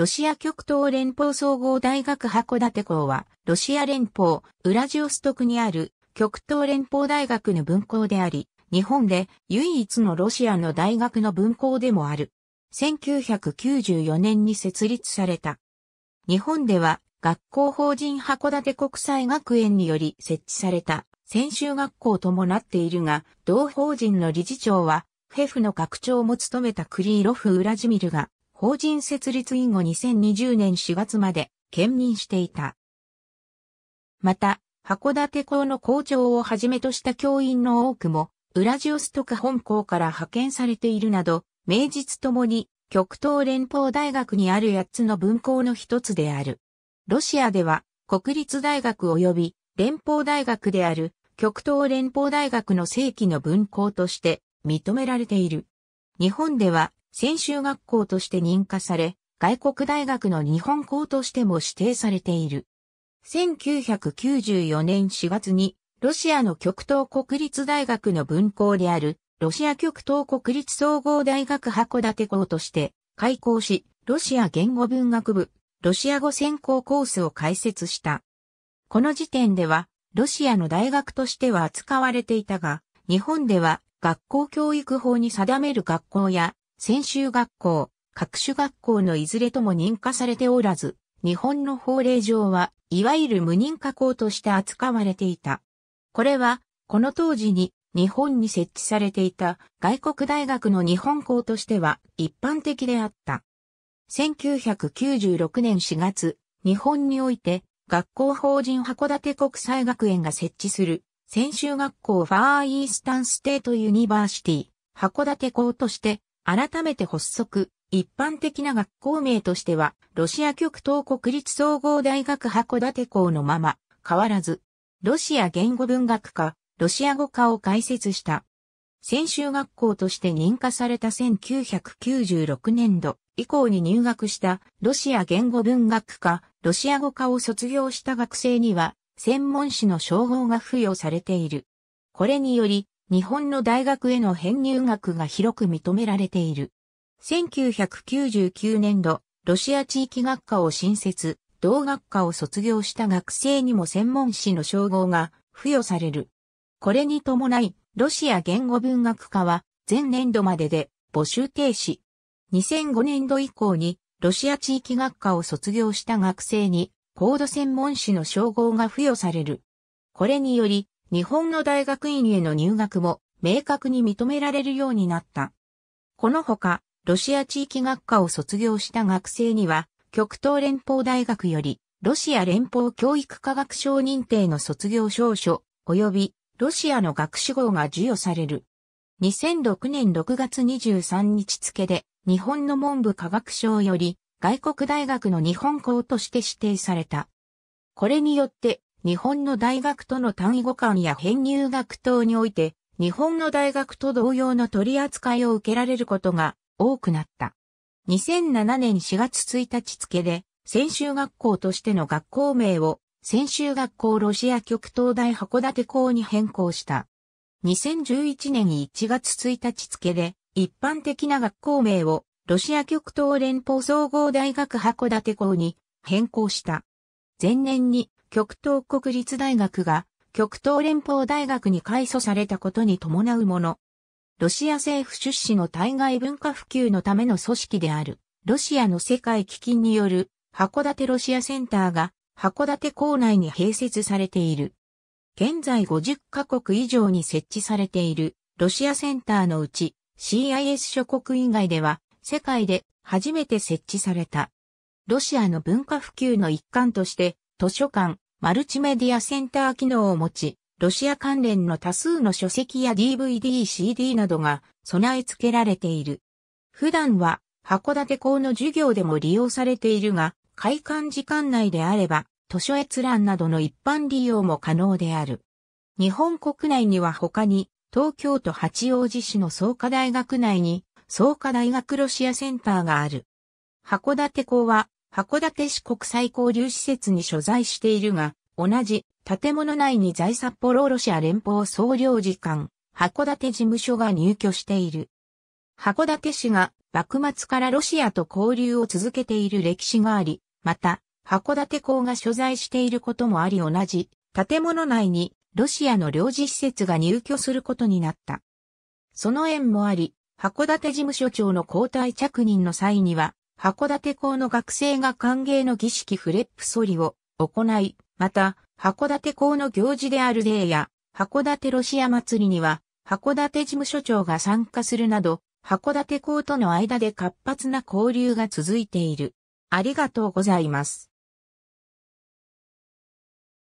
ロシア極東連邦総合大学函館校は、ロシア連邦、ウラジオストクにある極東連邦大学の分校であり、日本で唯一のロシアの大学の分校でもある。1994年に設立された。日本では学校法人函館国際学園により設置された専修学校ともなっているが、同法人の理事長は、フェフの学長も務めたクリーロフ・ウラジミルが法人設立以後2020年4月まで兼任していた。また、函館校の校長をはじめとした教員の多くも、ウラジオストク本校から派遣されているなど、名実ともに極東連邦大学にある8つの分校の一つである。ロシアでは国立大学及び連邦大学である極東連邦大学の正規の分校として認められている。日本では専修学校として認可され、外国大学の日本校としても指定されている。1994年4月に、ロシアの極東国立大学の分校である、ロシア極東国立総合大学函館校として開校し、ロシア言語文学部、ロシア語専攻コースを開設した。この時点では、ロシアの大学としては扱われていたが、日本では学校教育法に定める学校や専修学校、各種学校のいずれとも認可されておらず、日本の法令上は、いわゆる無認可校として扱われていた。これは、この当時に日本に設置されていた外国大学の日本校としては一般的であった。1996年4月、日本において学校法人函館国際学園が設置する専修学校ファーイースタンステートユニバーシティ函館校として改めて発足、一般的な学校名としては、ロシア極東国立総合大学函館校のまま、変わらず、ロシア言語文学科、ロシア語科を開設した。専修学校として認可された1996年度以降に入学したロシア言語文学科、ロシア語科を卒業した学生には専門誌の称号が付与されている。これにより日本の大学への編入学が広く認められている。1999年度、ロシア地域学科を新設、同学科を卒業した学生にも専門士の称号が付与される。これに伴い、ロシア言語文学科は前年度までで募集停止。2005年度以降にロシア地域学科を卒業した学生に高度専門士の称号が付与される。これにより、日本の大学院への入学も明確に認められるようになった。このほか、ロシア地域学科を卒業した学生には、極東連邦大学より、ロシア連邦教育科学省認定の卒業証書、及び、ロシアの学士号が授与される。2006年6月23日付で、日本の文部科学省より、外国大学の日本校として指定された。これによって、日本の大学との単位互換や編入学等において、日本の大学と同様の取り扱いを受けられることが多くなった。2007年4月1日付で、専修学校としての学校名を、専修学校ロシア極東大函館校に変更した。2011年1月1日付で、一般的な学校名を、ロシア極東連邦総合大学函館校に変更した。前年に極東国立大学が極東連邦大学に改組されたことに伴うもの。ロシア政府出資の対外文化普及のための組織である、ロシアの世界基金による函館ロシアセンターが函館校内に併設されている。現在50カ国以上に設置されているロシアセンターのうち CIS 諸国以外では世界で初めて設置された。ロシアの文化普及の一環として、図書館、マルチメディアセンター機能を持ち、ロシア関連の多数の書籍や DVD、CD などが備え付けられている。普段は函館校の授業でも利用されているが、開館時間内であれば、図書閲覧などの一般利用も可能である。日本国内には他に、東京都八王子市の創価大学内に、創価大学ロシアセンターがある。函館校は、函館市国際交流施設に所在しているが、同じ建物内に在札幌ロシア連邦総領事館、函館事務所が入居している。函館市が幕末からロシアと交流を続けている歴史があり、また、函館港が所在していることもあり同じ建物内にロシアの領事施設が入居することになった。その縁もあり、函館事務所長の交代着任の際には、函館校の学生が歓迎の儀式フレップソリを行い、また、函館校の行事であるデーや、函館ロシア祭りには、函館事務所長が参加するなど、函館校との間で活発な交流が続いている。ありがとうございます。